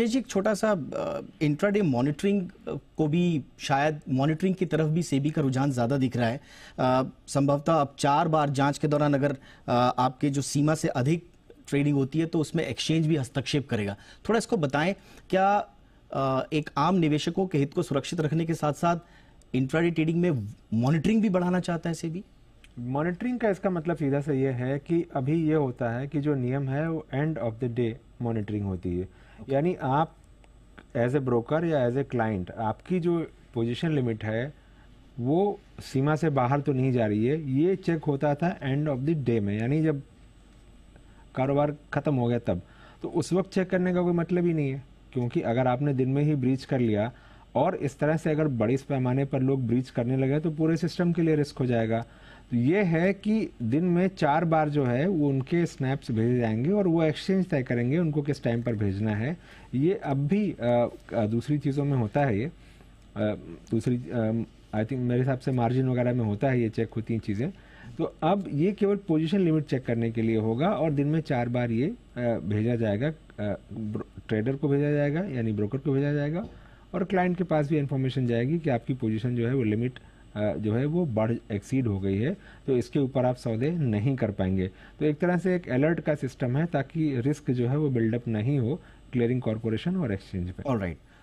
जी एक छोटा सा इंट्राडे मॉनिटरिंग को भी शायद मॉनिटरिंग की तरफ भी सेबी का रुझान ज़्यादा दिख रहा है संभवतः अब चार बार जांच के दौरान अगर आपके जो सीमा से अधिक ट्रेडिंग होती है तो उसमें एक्सचेंज भी हस्तक्षेप करेगा थोड़ा इसको बताएं क्या एक आम निवेशकों के हित को सुरक्षित रखने के साथ साथ इंट्राडे ट्रेडिंग में मॉनिटरिंग भी बढ़ाना चाहता है सेबी मॉनिटरिंग का इसका मतलब सीधा सा ये है कि अभी ये होता है कि जो नियम है वो end of the day monitoring होती है okay. यानी आप एज ए ब्रोकर या एज ए क्लाइंट आपकी जो पोजीशन लिमिट है वो सीमा से बाहर तो नहीं जा रही है ये चेक होता था एंड ऑफ द डे में यानी जब कारोबार ख़त्म हो गया तब तो उस वक्त चेक करने का कोई मतलब ही नहीं है क्योंकि अगर आपने दिन में ही ब्रीच कर लिया और इस तरह से अगर बड़े पैमाने पर लोग ब्रीच करने लगे तो पूरे सिस्टम के लिए रिस्क हो जाएगा ये है कि दिन में चार बार जो है वो उनके स्नैप्स भेजे जाएंगे और वो एक्सचेंज तय करेंगे उनको किस टाइम पर भेजना है ये अब भी आ, दूसरी चीज़ों में होता है ये आ, दूसरी आई थिंक मेरे हिसाब से मार्जिन वगैरह में होता है ये चेक होती हैं चीज़ें तो अब ये केवल पोजीशन लिमिट चेक करने के लिए होगा और दिन में चार बार ये आ, भेजा जाएगा ट्रेडर को भेजा जाएगा यानी ब्रोकर को भेजा जाएगा और क्लाइंट के पास भी इन्फॉर्मेशन जाएगी कि आपकी पोजीशन जो है वो लिमिट जो है वो बढ़ एक्सीड हो गई है तो इसके ऊपर आप सौदे नहीं कर पाएंगे तो एक तरह से एक अलर्ट का सिस्टम है ताकि रिस्क जो है वो बिल्डअप नहीं हो क्लियरिंग कॉरपोरेशन और एक्सचेंज पे ऑल राइट right.